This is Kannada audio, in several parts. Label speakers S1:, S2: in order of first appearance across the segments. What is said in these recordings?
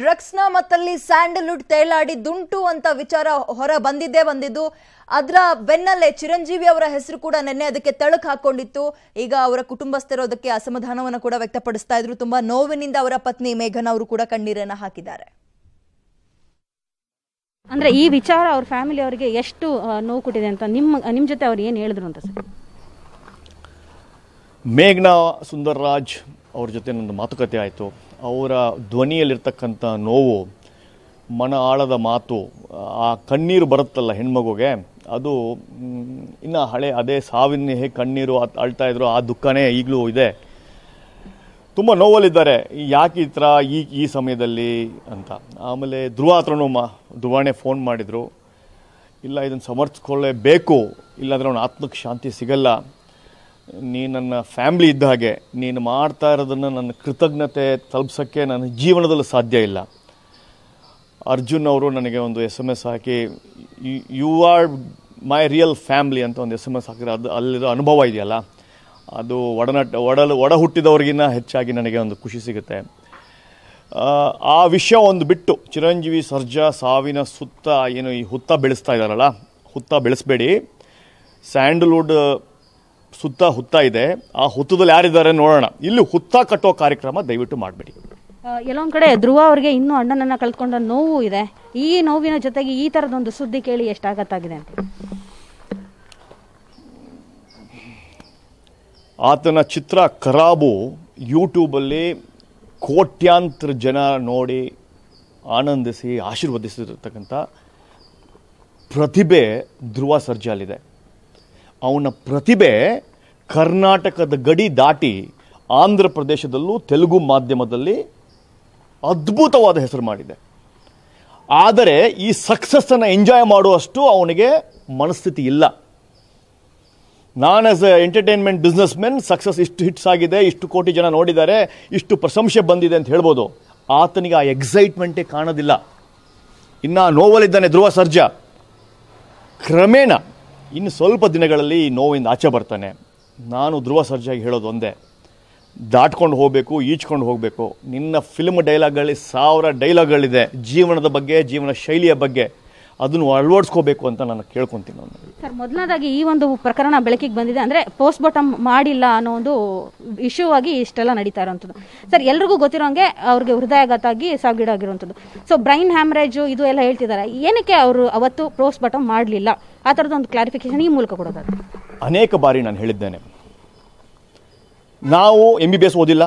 S1: ಡ್ರಗ್ಸ್ನ ಮತ್ತಲ್ಲಿ ಸ್ಯಾಂಡಲ್ವುಡ್ ದುಂಟು ಅಂತ ವಿಚಾರ ಹೊರ ಬಂದಿದ್ದೇ ಬಂದಿದ್ದು ಅದರ ಬೆನ್ನಲ್ಲೇ ಚಿರಂಜೀವಿ ಅವರ ಹೆಸರು ಕೂಡ ನಿನ್ನೆ ಅದಕ್ಕೆ ತಳಕ್ ಹಾಕೊಂಡಿತ್ತು ಈಗ ಅವರ ಕುಟುಂಬಸ್ಥರು ಅದಕ್ಕೆ ಅಸಮಾಧಾನವನ್ನು ಕೂಡ ವ್ಯಕ್ತಪಡಿಸ್ತಾ ಇದ್ರು ತುಂಬಾ ನೋವಿನಿಂದ ಅವರ ಪತ್ನಿ ಮೇಘನ ಅವರು ಕೂಡ ಕಣ್ಣೀರನ್ನು ಹಾಕಿದ್ದಾರೆ
S2: ಅಂದ್ರೆ ಈ ವಿಚಾರ ಅವ್ರ ಫ್ಯಾಮಿಲಿ ಅವರಿಗೆ ಎಷ್ಟು ನೋವು ಕೊಟ್ಟಿದೆ ಅಂತ ನಿಮ್ಮ ನಿಮ್ಮ ಜೊತೆ ಅವ್ರು ಏನು ಹೇಳಿದ್ರು ಅಂತ ಸರ್
S3: ಮೇಘನಾ ಸುಂದರ್ರಾಜ್ ಅವ್ರ ಜೊತೆ ನನ್ನ ಮಾತುಕತೆ ಆಯಿತು ಅವರ ಧ್ವನಿಯಲ್ಲಿರ್ತಕ್ಕಂಥ ನೋವು ಮನ ಆಳದ ಮಾತು ಆ ಕಣ್ಣೀರು ಬರುತ್ತಲ್ಲ ಹೆಣ್ಮಗುಗೆ ಅದು ಇನ್ನು ಹಳೆ ಅದೇ ಸಾವಿನ ಹೇಗೆ ಕಣ್ಣೀರು ಅಳ್ತಾ ಇದ್ರು ಆ ದುಃಖನೇ ಈಗಲೂ ಇದೆ ತುಂಬ ನೋವಲ್ಲಿದ್ದಾರೆ ಯಾಕೆ ಈ ಥರ ಈ ಈ ಸಮಯದಲ್ಲಿ ಅಂತ ಆಮೇಲೆ ಧ್ರುವ ಹತ್ರನೂ ಮಾ ಧ್ರುವನೇ ಫೋನ್ ಮಾಡಿದರು ಇಲ್ಲ ಇದನ್ನು ಸಮರ್ಥಿಸ್ಕೊಳ್ಳೇಬೇಕು ಇಲ್ಲಾಂದರೆ ಅವನ ಆತ್ಮಕ್ಕೆ ಶಾಂತಿ ಸಿಗಲ್ಲ ನೀ ನನ್ನ ಫ್ಯಾಮ್ಲಿ ಇದ್ದ ಹಾಗೆ ನೀನು ಮಾಡ್ತಾ ಇರೋದನ್ನು ನನ್ನ ಕೃತಜ್ಞತೆ ತಲುಪ್ಸೋಕ್ಕೆ ನನ್ನ ಜೀವನದಲ್ಲಿ ಸಾಧ್ಯ ಇಲ್ಲ ಅರ್ಜುನ್ ಅವರು ನನಗೆ ಒಂದು ಎಸ್ ಎಮ್ ಎಸ್ ಹಾಕಿ you are my real family ಅಂತ ಒಂದು ಎಸ್ ಎಮ್ ಎಸ್ ಹಾಕಿದ್ರೆ ಅದು ಅಲ್ಲಿರೋ ಅನುಭವ ಇದೆಯಲ್ಲ ಅದು ಒಡನಾಟ ಒಡಲು ಒಡ ಹುಟ್ಟಿದವ್ರಿಗಿನ್ನ ಹೆಚ್ಚಾಗಿ ನನಗೆ ಒಂದು ಖುಷಿ ಸಿಗುತ್ತೆ ಆ ವಿಷಯ ಒಂದು ಬಿಟ್ಟು ಚಿರಂಜೀವಿ ಸರ್ಜಾ ಸಾವಿನ ಸುತ್ತ ಏನು ಈ ಹುತ್ತ ಬೆಳೆಸ್ತಾ ಇದ್ದಾರಲ್ಲ ಹುತ್ತ ಬೆಳೆಸಬೇಡಿ ಸ್ಯಾಂಡಲ್ವುಡ್ ಸುತ್ತ ಹುತ್ತ ಇದೆ ಆ ಹುತ್ತದಲ್ಲಿ ಯಾರಿದ್ದಾರೆ ನೋಡೋಣ ಇಲ್ಲಿ ಹುತ್ತ ಕಟ್ಟೋ ಕಾರ್ಯಕ್ರಮ ದಯವಿಟ್ಟು ಮಾಡಬೇಡಿ
S2: ಎಲ್ಲೊಂದ್ ಕಡೆ ಧ್ರುವ ಅವರಿಗೆ ಇನ್ನೂ ಅಣ್ಣನನ್ನ ಕಳ್ಕೊಂಡ ನೋವು ಇದೆ ಈ ನೋವಿನ ಜೊತೆಗೆ ಈ ಒಂದು ಸುದ್ದಿ ಕೇಳಿ ಎಷ್ಟಾಗತ್ತಾಗಿದೆ ಅಂತ
S3: ಆತನ ಚಿತ್ರ ಖರಾಬು ಯೂಟ್ಯೂಬಲ್ಲಿ ಕೋಟ್ಯಾಂತರ ಜನ ನೋಡಿ ಆನಂದಿಸಿ ಆಶೀರ್ವದಿಸಿರ್ತಕ್ಕಂಥ ಪ್ರತಿಭೆ ಧ್ರುವ ಸರ್ಜಾಲಿದೆ ಅವನ ಪ್ರತಿಭೆ ಕರ್ನಾಟಕದ ಗಡಿ ದಾಟಿ ಆಂಧ್ರ ಪ್ರದೇಶದಲ್ಲೂ ತೆಲುಗು ಮಾಧ್ಯಮದಲ್ಲಿ ಅದ್ಭುತವಾದ ಹೆಸರು ಮಾಡಿದೆ ಆದರೆ ಈ ಸಕ್ಸಸ್ಸನ್ನು ಎಂಜಾಯ್ ಮಾಡುವಷ್ಟು ಅವನಿಗೆ ಮನಸ್ಥಿತಿ ಇಲ್ಲ ನಾನು as a entertainment businessman success ಇಷ್ಟು ಹಿಟ್ಸ್ ಆಗಿದೆ ಇಷ್ಟು ಕೋಟಿ ಜನ ನೋಡಿದ್ದಾರೆ ಇಷ್ಟು ಪ್ರಶಂಸೆ ಬಂದಿದೆ ಅಂತ ಹೇಳ್ಬೋದು ಆತನಿಗೆ ಆ ಎಕ್ಸೈಟ್ಮೆಂಟೇ ಕಾಣೋದಿಲ್ಲ ಇನ್ನು ನೋವಲ್ಲಿದ್ದಾನೆ ಧ್ರುವ ಸರ್ಜಾ ಕ್ರಮೇಣ ಇನ್ನು ಸ್ವಲ್ಪ ದಿನಗಳಲ್ಲಿ ನೋವಿಂದ ಆಚೆ ಬರ್ತಾನೆ ನಾನು ಧ್ರುವ ಸರ್ಜಾಗಿ ಹೇಳೋದು ಒಂದೇ ದಾಟ್ಕೊಂಡು ಹೋಗಬೇಕು ಈಚ್ಕೊಂಡು ಹೋಗಬೇಕು ನಿನ್ನ ಫಿಲ್ಮ್ ಡೈಲಾಗ್ಗಳಲ್ಲಿ ಸಾವಿರ ಡೈಲಾಗ್ಗಳಿದೆ ಜೀವನದ ಬಗ್ಗೆ ಜೀವನ ಶೈಲಿಯ ಬಗ್ಗೆ ಅದನ್ನು ಅಳವಡಿಸ್ಕೋಬೇಕು ಅಂತ ನಾನು ಕೇಳ್ಕೊತೀನಿ ನಾನು
S2: ಸರ್ ಮೊದಲನೇದಾಗಿ ಈ ಒಂದು ಪ್ರಕರಣ ಬೆಳಕಿಗೆ ಬಂದಿದೆ ಅಂದರೆ ಪೋಸ್ಟ್ ಬಾಟಮ್ ಮಾಡಿಲ್ಲ ಅನ್ನೋ ಒಂದು ಇಶ್ಯೂ ಆಗಿ ಇಷ್ಟೆಲ್ಲ ನಡೀತಾ ಇರೋವಂಥದ್ದು ಸರ್ ಎಲ್ರಿಗೂ ಗೊತ್ತಿರೋಂಗೆ ಅವ್ರಿಗೆ ಹೃದಯಾಘಾತ ಆಗಿ ಸೊ ಬ್ರೈನ್ ಹ್ಯಾಮ್ರೇಜು ಇದು ಎಲ್ಲ ಹೇಳ್ತಿದ್ದಾರೆ ಏನಕ್ಕೆ ಅವರು ಅವತ್ತು ಪೋಸ್ಟ್ ಬಾಟಮ್ ಮಾಡಲಿಲ್ಲ ಆ ಥರದ ಒಂದು ಕ್ಲಾರಿಫಿಕೇಶನ್ ಈ ಮೂಲಕ ಕೊಡೋದಾಗ
S3: ಅನೇಕ ಬಾರಿ ನಾನು ಹೇಳಿದ್ದೇನೆ ನಾವು ಎಂ ಬಿ ಬಿ ಎಸ್ ಓದಿಲ್ಲ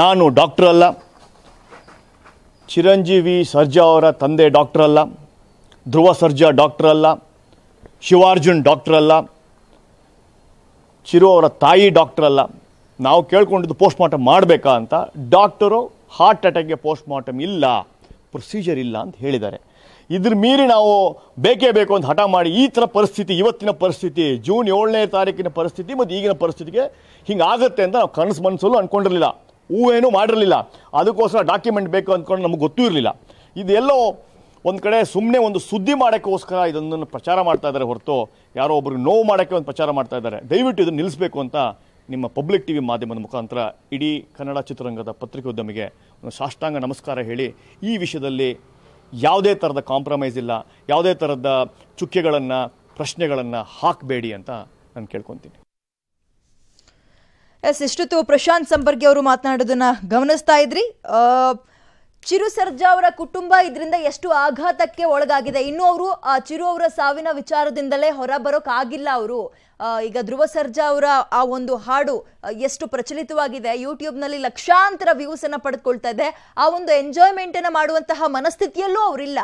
S3: ನಾನು ಡಾಕ್ಟ್ರ್ ಅಲ್ಲ ಚಿರಂಜೀವಿ ಸರ್ಜಾ ಅವರ ತಂದೆ ಡಾಕ್ಟ್ರ್ ಅಲ್ಲ ಧ್ರುವ ಸರ್ಜಾ ಡಾಕ್ಟರ್ ಅಲ್ಲ ಶಿವಾರ್ಜುನ್ ಡಾಕ್ಟರ್ ಅಲ್ಲ ಚಿರು ಅವರ ತಾಯಿ ಡಾಕ್ಟರ್ ಅಲ್ಲ ನಾವು ಕೇಳ್ಕೊಂಡಿದ್ದು ಪೋಸ್ಟ್ ಮಾರ್ಟಮ್ ಮಾಡಬೇಕಾ ಅಂತ ಡಾಕ್ಟರು ಹಾರ್ಟ್ ಅಟ್ಯಾಕ್ಗೆ ಪೋಸ್ಟ್ ಮಾರ್ಟಮ್ ಇಲ್ಲ ಪ್ರೊಸೀಜರ್ ಇಲ್ಲ ಅಂತ ಹೇಳಿದ್ದಾರೆ ಇದ್ರ ಮೀರಿ ನಾವು ಬೇಕೇ ಬೇಕು ಅಂತ ಹಠ ಮಾಡಿ ಈ ಥರ ಪರಿಸ್ಥಿತಿ ಇವತ್ತಿನ ಪರಿಸ್ಥಿತಿ ಜೂನ್ ಏಳನೇ ತಾರೀಕಿನ ಪರಿಸ್ಥಿತಿ ಮತ್ತು ಈಗಿನ ಪರಿಸ್ಥಿತಿಗೆ ಆಗುತ್ತೆ ಅಂತ ನಾವು ಕನಸು ಮನಸ್ಸಲ್ಲೂ ಅಂದ್ಕೊಂಡಿರಲಿಲ್ಲ ಹೂವೇನೂ ಮಾಡಿರಲಿಲ್ಲ ಅದಕ್ಕೋಸ್ಕರ ಡಾಕ್ಯುಮೆಂಟ್ ಬೇಕು ಅಂದ್ಕೊಂಡು ನಮ್ಗೆ ಗೊತ್ತೂ ಇರಲಿಲ್ಲ ಇದೆಲ್ಲೋ ಒಂದು ಕಡೆ ಸುಮ್ಮನೆ ಒಂದು ಸುದ್ದಿ ಮಾಡೋಕ್ಕೋಸ್ಕರ ಇದೊಂದನ್ನು ಪ್ರಚಾರ ಮಾಡ್ತಾ ಇದ್ದಾರೆ ಹೊರತು ಯಾರೋ ಒಬ್ರಿಗೆ ನೋವು ಮಾಡೋಕ್ಕೆ ಒಂದು ಪ್ರಚಾರ ಮಾಡ್ತಾ ಇದ್ದಾರೆ ದಯವಿಟ್ಟು ಇದನ್ನು ನಿಲ್ಲಿಸಬೇಕು ಅಂತ ನಿಮ್ಮ ಪಬ್ಲಿಕ್ ಟಿ ವಿ ಮಾಧ್ಯಮದ ಮುಖಾಂತರ ಇಡೀ ಕನ್ನಡ ಚಿತ್ರರಂಗದ ಪತ್ರಿಕೋದ್ಯಮಿಗೆ ಒಂದು ಸಾಷ್ಟಾಂಗ ನಮಸ್ಕಾರ ಹೇಳಿ ಈ ವಿಷಯದಲ್ಲಿ ಯಾವುದೇ ಥರದ ಕಾಂಪ್ರಮೈಸ್ ಇಲ್ಲ ಯಾವುದೇ ಥರದ ಚುಕ್ಕೆಗಳನ್ನು ಪ್ರಶ್ನೆಗಳನ್ನು ಹಾಕಬೇಡಿ ಅಂತ ನಾನು ಕೇಳ್ಕೊತೀನಿ
S1: ಎಸ್ ಎಷ್ಟೊತ್ತು ಪ್ರಶಾಂತ್ ಸಂಪರ್ಕಿ ಅವರು ಮಾತನಾಡೋದನ್ನ ಗಮನಿಸ್ತಾ ಇದ್ರಿ ಚಿರು ಸರ್ಜಾ ಅವರ ಕುಟುಂಬ ಇದರಿಂದ ಎಷ್ಟು ಆಘಾತಕ್ಕೆ ಒಳಗಾಗಿದೆ ಇನ್ನು ಅವರು ಆ ಚಿರು ಅವರ ಸಾವಿನ ವಿಚಾರದಿಂದಲೇ ಹೊರ ಬರೋಕಾಗಿಲ್ಲ ಅವರು ಈಗ ಧ್ರುವ ಸರ್ಜಾ ಅವರ ಆ ಒಂದು ಹಾಡು ಎಷ್ಟು ಪ್ರಚಲಿತವಾಗಿದೆ ಯೂಟ್ಯೂಬ್ನಲ್ಲಿ ಲಕ್ಷಾಂತರ ವ್ಯೂಸ್ ಅನ್ನ ಪಡೆದುಕೊಳ್ತಾ ಇದೆ ಆ ಒಂದು ಎಂಜಾಯ್ಮೆಂಟ್ ಅನ್ನ ಮಾಡುವಂತಹ ಮನಸ್ಥಿತಿಯಲ್ಲೂ ಅವರಿಲ್ಲ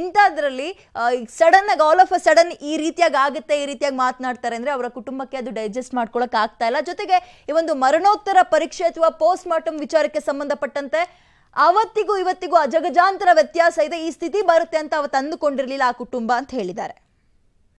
S1: ಇಂಥದ್ರಲ್ಲಿ ಸಡನ್ ಆಗಿ ಆಲ್ ಆಫ್ ಅ ಸಡನ್ ಈ ರೀತಿಯಾಗಿ ಆಗುತ್ತೆ ಈ ರೀತಿಯಾಗಿ ಮಾತನಾಡ್ತಾರೆ ಅಂದ್ರೆ ಅವರ ಕುಟುಂಬಕ್ಕೆ ಅದು ಡೈಜೆಸ್ಟ್ ಮಾಡ್ಕೊಳಕ್ ಆಗ್ತಾ ಇಲ್ಲ ಜೊತೆಗೆ ಈ ಒಂದು ಮರಣೋತ್ತರ ಪರೀಕ್ಷೆ ಅಥವಾ ಪೋಸ್ಟ್ ಮಾರ್ಟಮ್ ವಿಚಾರಕ್ಕೆ ಸಂಬಂಧಪಟ್ಟಂತೆ ಅವತ್ತಿಗೂ ಇವತ್ತಿಗೂ ಅಜಗಜಾಂತರ ವ್ಯತ್ಯಾಸ ಇದೆ ಈ ಸ್ಥಿತಿ ಬರುತ್ತೆ ಅಂತ ಅವತ್ತು ಅಂದುಕೊಂಡಿರಲಿಲ್ಲ ಆ ಕುಟುಂಬ ಅಂತ ಹೇಳಿದ್ದಾರೆ